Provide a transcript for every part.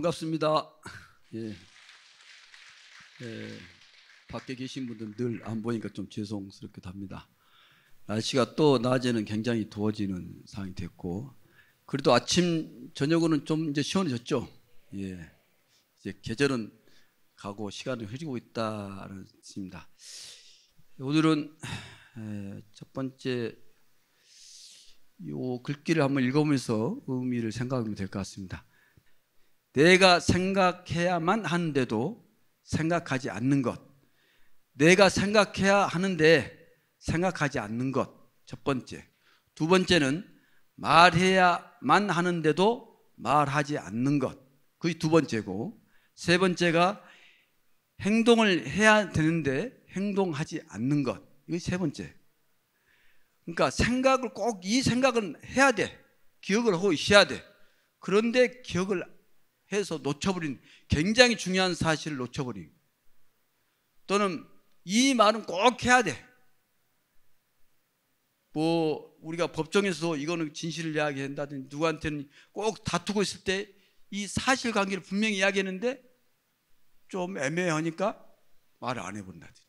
반갑습니다. 예. 예. 밖에 계신 분들 늘 안 보니까 좀 죄송스럽게 답니다. 날씨가 또 낮에는 굉장히 더워지는 상황이 됐고, 그래도 아침, 저녁으좀 이제 시원해졌죠. 예. 이제 계절은 가고 시간이 흐리고 있다는 뜻입니다. 오늘은 첫 번째 요 글귀를 한번 읽어보면서 의미를 생각하면 될 것 같습니다. 내가 생각해야만 하는데도 생각하지 않는 것. 내가 생각해야 하는데 생각하지 않는 것. 첫 번째. 두 번째는 말해야만 하는데도 말하지 않는 것. 그게 두 번째고. 세 번째가 행동을 해야 되는데 행동하지 않는 것. 이게 세 번째. 그러니까 생각을 꼭 이 생각은 해야 돼. 기억을 하고 있어야 돼. 그런데 기억을 해서 놓쳐버린 굉장히 중요한 사실을 놓쳐버린 또는 이 말은 꼭 해야 돼. 뭐 우리가 법정에서 이거는 진실을 이야기한다든지 누구한테는 꼭 다투고 있을 때 이 사실관계를 분명히 이야기하는데 좀 애매하니까 말을 안 해본다든지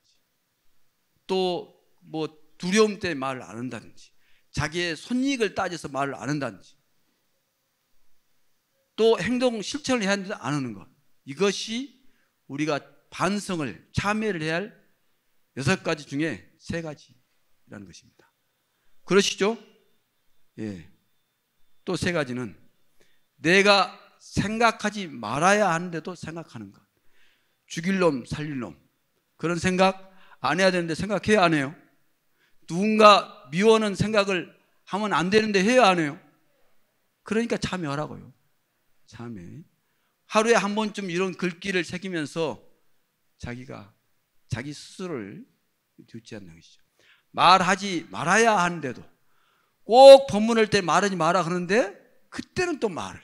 또 뭐 두려움 때문에 말을 안 한다든지 자기의 손익을 따져서 말을 안 한다든지 또 행동 실천을 해야 하는데 안 하는 것. 이것이 우리가 반성을 참여를 해야 할 여섯 가지 중에 세 가지라는 것입니다. 그러시죠? 예. 또 세 가지는 내가 생각하지 말아야 하는데도 생각하는 것. 죽일 놈, 살릴 놈. 그런 생각 안 해야 되는데 생각해야 안 해요. 누군가 미워하는 생각을 하면 안 되는데 해야 안 해요. 그러니까 참여하라고요. 자매. 하루에 한 번쯤 이런 글귀를 새기면서 자기가 자기 스스로를 듣지 않는 것이죠. 말하지 말아야 하는데도 꼭 법문할 때 말하지 마라 그러는데 그때는 또 말을 해.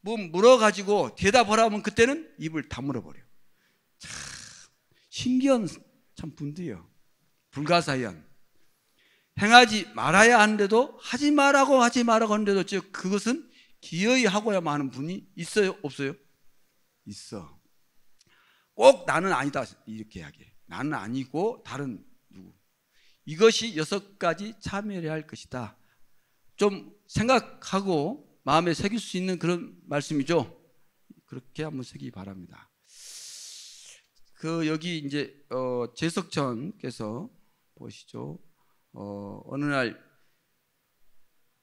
뭐 물어가지고 대답을 하면 그때는 입을 다물어 버려. 참 신기한 참 분들이요. 불가사의 행하지 말아야 하는데도 하지 말라고 하지 말라고 하는데도 즉 그것은 기어이 하고야만 하는 분이 있어요? 없어요? 있어. 꼭 나는 아니다. 이렇게 이야기해. 나는 아니고 다른 누구. 이것이 여섯 가지 참여해야 할 것이다. 좀 생각하고 마음에 새길 수 있는 그런 말씀이죠. 그렇게 한번 새기 바랍니다. 그 여기 이제 어, 재석천께서 보시죠. 어, 어느 날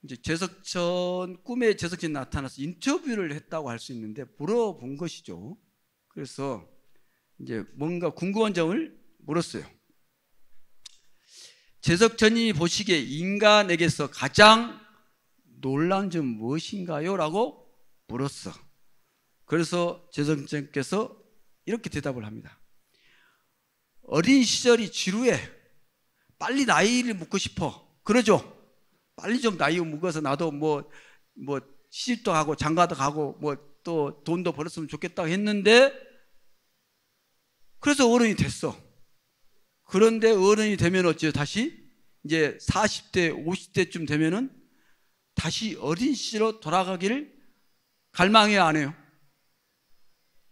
이제 제석천 꿈에 제석천이 나타나서 인터뷰를 했다고 할 수 있는데 물어본 것이죠. 그래서 이제 뭔가 궁금한 점을 물었어요. 제석천이 보시기에 인간에게서 가장 놀란 점 무엇인가요? 라고 물었어. 그래서 제석천께서 이렇게 대답을 합니다. 어린 시절이 지루해. 빨리 나이를 묻고 싶어. 그러죠? 빨리 좀 나이 먹어서 나도 뭐, 뭐, 시집도 가고 장가도 가고 뭐 또 돈도 벌었으면 좋겠다고 했는데 그래서 어른이 됐어. 그런데 어른이 되면 어째요? 다시 이제 40대, 50대쯤 되면은 다시 어린 시로 돌아가기를 갈망해요, 안 해요?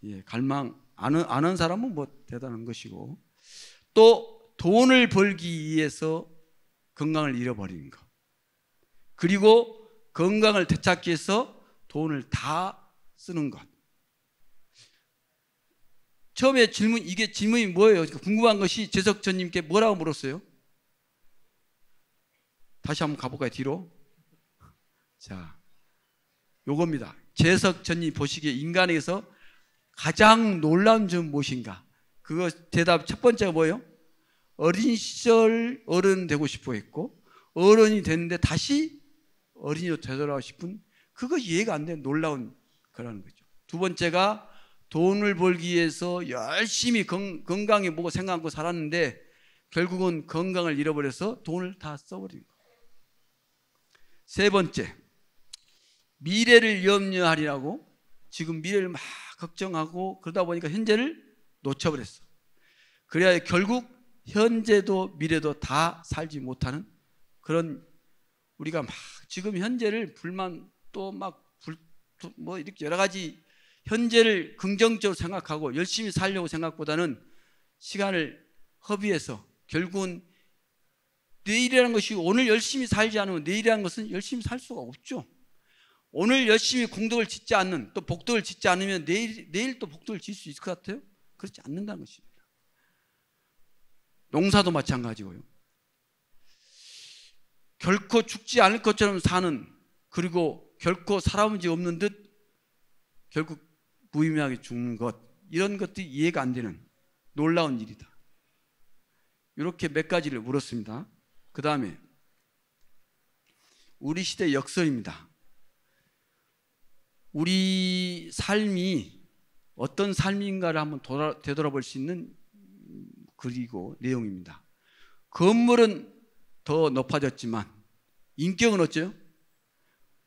예, 갈망 안한 아는 사람은 뭐 대단한 것이고 또 돈을 벌기 위해서 건강을 잃어버리는 것. 그리고 건강을 되찾기 위해서 돈을 다 쓰는 것. 처음에 질문, 이게 질문이 뭐예요? 그러니까 궁금한 것이 재석전님께 뭐라고 물었어요? 다시 한번 가볼까요? 뒤로. 자, 요겁니다. 재석전님 보시기에 인간에서 가장 놀라운 점 무엇인가? 그거 대답 첫 번째가 뭐예요? 어린 시절 어른 되고 싶어 했고, 어른이 됐는데 다시 어린이로 되돌아가고 싶은 그거 이해가 안 돼. 는 놀라운 거라는 거죠. 두 번째가 돈을 벌기 위해서 열심히 건, 강에 보고 뭐 생각하고 살았는데 결국은 건강을 잃어버려서 돈을 다 써버린 거. 세 번째, 미래를 염려하리라고 지금 미래를 막 걱정하고 그러다 보니까 현재를 놓쳐버렸어. 그래야 결국 현재도 미래도 다 살지 못하는 그런 우리가 막 지금 현재를 불만 또 막뭐 이렇게 여러 가지 현재를 긍정적으로 생각하고 열심히 살려고 생각보다는 시간을 허비해서 결국은 내일이라는 것이 오늘 열심히 살지 않으면 내일이라는 것은 열심히 살 수가 없죠. 오늘 열심히 공덕을 짓지 않는 또 복덕을 짓지 않으면 내일 내일 또 복덕을 짓을 수 있을 것 같아요. 그렇지 않는다는 것입니다. 농사도 마찬가지고요. 결코 죽지 않을 것처럼 사는 그리고 결코 살아온 지 없는 듯 결국 무의미하게 죽는 것 이런 것들이 이해가 안 되는 놀라운 일이다. 이렇게 몇 가지를 물었습니다. 그 다음에 우리 시대 역설입니다. 우리 삶이 어떤 삶인가를 한번 되돌아볼 수 있는 그리고 내용입니다. 건물은 더 높아졌지만 인격은 어째요?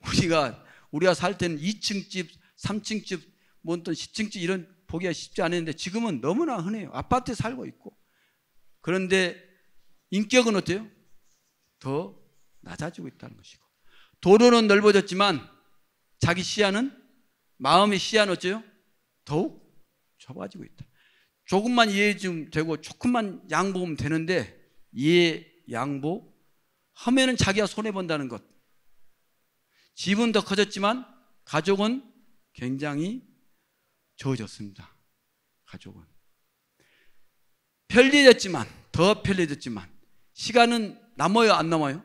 우리가 우리가 살 때는 2층 집, 3층 집, 뭐어 10층 집 이런 보기가 쉽지 않았는데 지금은 너무나 흔해요. 아파트에 살고 있고. 그런데 인격은 어때요? 더 낮아지고 있다는 것이고. 도로는 넓어졌지만 자기 시야는 마음의 시야는 어째요? 더욱 좁아지고 있다. 조금만 이해 좀 되고 조금만 양보하면 되는데 이해 양보, 하면은 자기가 손해본다는 것. 집은 더 커졌지만 가족은 굉장히 저어졌습니다. 가족은. 편리해졌지만, 더 편리해졌지만, 시간은 남아요, 안 남아요?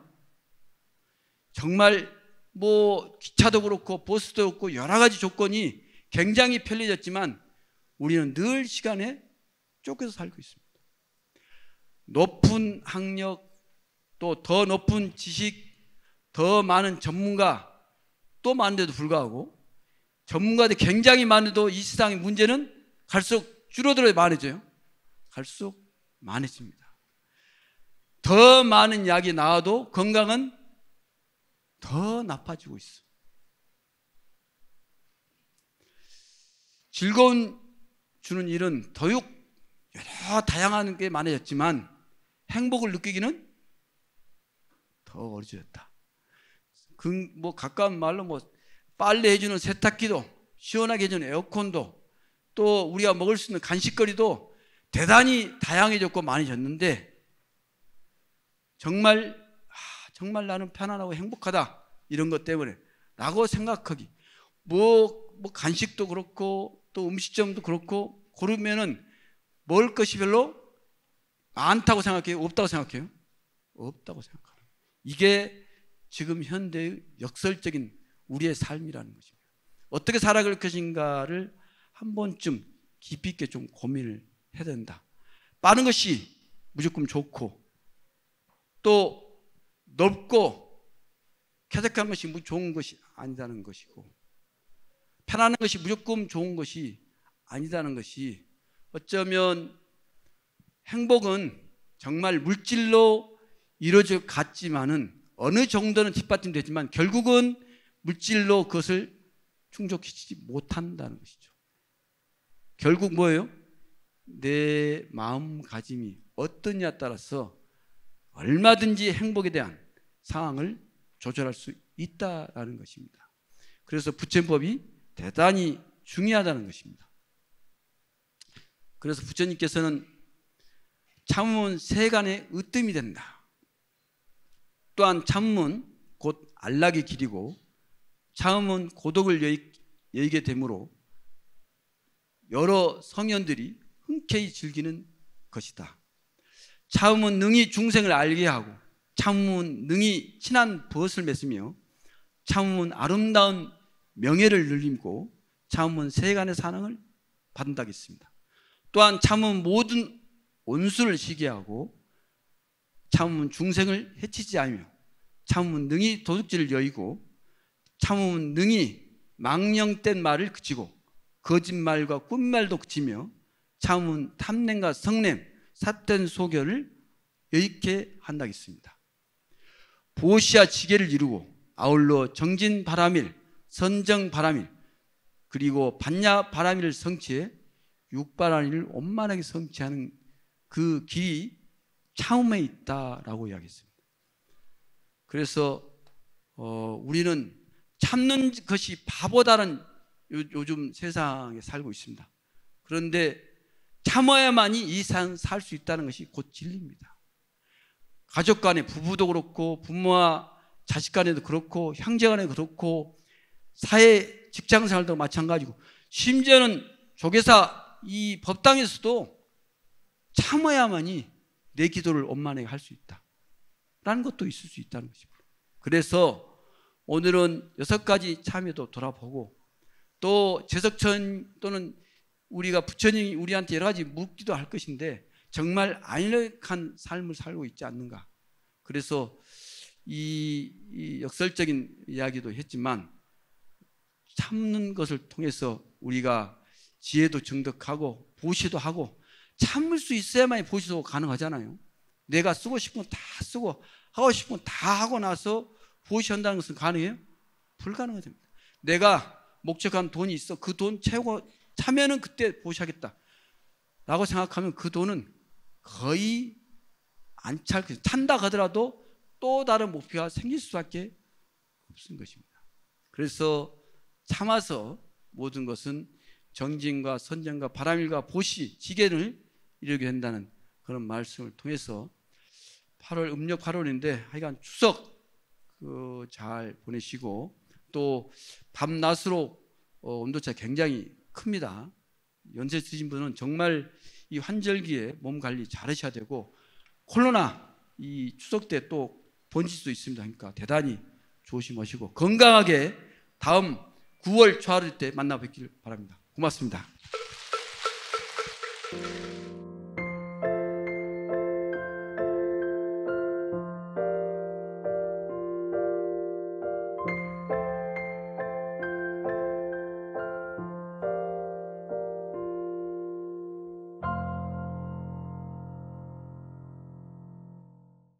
정말 뭐 기차도 그렇고 버스도 그렇고 여러 가지 조건이 굉장히 편리해졌지만 우리는 늘 시간에 쫓겨서 살고 있습니다. 높은 학력, 또더 높은 지식, 더 많은 전문가 또 많은데도 불구하고 전문가들이 굉장히 많은데도 이 세상의 문제는 갈수록 줄어들어 많아져요. 갈수록 많아집니다. 더 많은 약이 나와도 건강은 더 나빠지고 있어. 즐거운 주는 일은 더욱 여러 다양한 게 많아졌지만 행복을 느끼기는 더 어려졌다. 그뭐 가까운 말로 뭐 빨래 해주는 세탁기도 시원하게 해주는 에어컨도 또 우리가 먹을 수 있는 간식거리도 대단히 다양해졌고 많이졌는데 정말 아, 정말 나는 편안하고 행복하다 이런 것 때문에라고 생각하기 뭐, 뭐 간식도 그렇고 또 음식점도 그렇고 고르면은 먹을 것이 별로 많다고 생각해요 없다고 생각해요 없다고 생각해요 이게 지금 현대의 역설적인 우리의 삶이라는 것입니다. 어떻게 살아갈 것인가를 한 번쯤 깊이 있게 좀 고민을 해야 된다. 빠른 것이 무조건 좋고 또 넓고 쾌적한 것이 좋은 것이 아니라는 것이고 편안한 것이 무조건 좋은 것이 아니라는 것이 어쩌면 행복은 정말 물질로 이루어져 갔지만은 어느 정도는 뒷받침 되지만 결국은 물질로 그것을 충족시키지 못한다는 것이죠. 결국 뭐예요? 내 마음가짐이 어떠냐에 따라서 얼마든지 행복에 대한 상황을 조절할 수 있다라는 것입니다. 그래서 부처법이 대단히 중요하다는 것입니다. 그래서 부처님께서는 참은 세간의 으뜸이 된다. 또한 참문 곧 안락의 길이고 참음은 고독을 여의게 되므로 여러 성현들이 흔쾌히 즐기는 것이다. 참음은 능히 중생을 알게 하고 참음은 능히 친한 벗을 맺으며 참음은 아름다운 명예를 늘림고 참음은 세간의 사랑을 받는다고 습니다 또한 참음은 모든 온수를 시기하고 참음은 중생을 해치지 않으며 참음은 능히 도둑질을 여의고 참음은 능히 망령된 말을 그치고 거짓말과 꾼말도 그치며 참음은 탐냄과 성냄, 삿된 소결을 여의케 한다 겠습니다 보시아 지계를 이루고 아울러 정진 바람일, 선정 바람일, 그리고 반야 바람일 성취해 육바람일을 원만하게 성취하는 그 길이 차움에 있다라고 이야기했습니다. 그래서 어, 우리는 참는 것이 바보다는 요, 즘 세상에 살고 있습니다. 그런데 참아야만이 이 산 살 수 있다는 것이 곧 진리입니다. 가족 간에 부부도 그렇고 부모와 자식 간에도 그렇고 형제 간에도 그렇고 사회 직장 생활도 마찬가지고 심지어는 조계사 이 법당에서도 참아야만이 내 기도를 엄마에게 할 수 있다. 라는 것도 있을 수 있다는 것입니다. 그래서 오늘은 여섯 가지 참여도 돌아보고 또 제석천 또는 우리가 부처님이 우리한테 여러 가지 묻기도 할 것인데 정말 안일한 삶을 살고 있지 않는가. 그래서 이, 이 역설적인 이야기도 했지만 참는 것을 통해서 우리가 지혜도 증득하고 보시도 하고 참을 수 있어야만 보시도 가능하잖아요. 내가 쓰고 싶은 다 쓰고 하고 싶은 다 하고 나서 보시한다는 것은 가능해요? 불가능합니다. 내가 목적한 돈이 있어 그 돈 채우고 차면은 그때 보시하겠다. 라고 생각하면 그 돈은 거의 안 찰, 찬다 하더라도 또 다른 목표가 생길 수밖에 없는 것입니다. 그래서 참아서 모든 것은 정진과 선정과 바람일과 보시, 지계를 이루게 된다는 그런 말씀을 통해서 8월 음력 8월인데 하여간 추석 그잘 보내시고 또 밤낮으로 어, 온도차 굉장히 큽니다. 연세 드신 분은 정말 이 환절기에 몸 관리 잘하셔야 되고 콜로나 이 추석 때또 번질 수 있습니다. 그러니까 대단히 조심하시고 건강하게 다음 9월 초하루 때 만나 뵙길 바랍니다. 고맙습니다.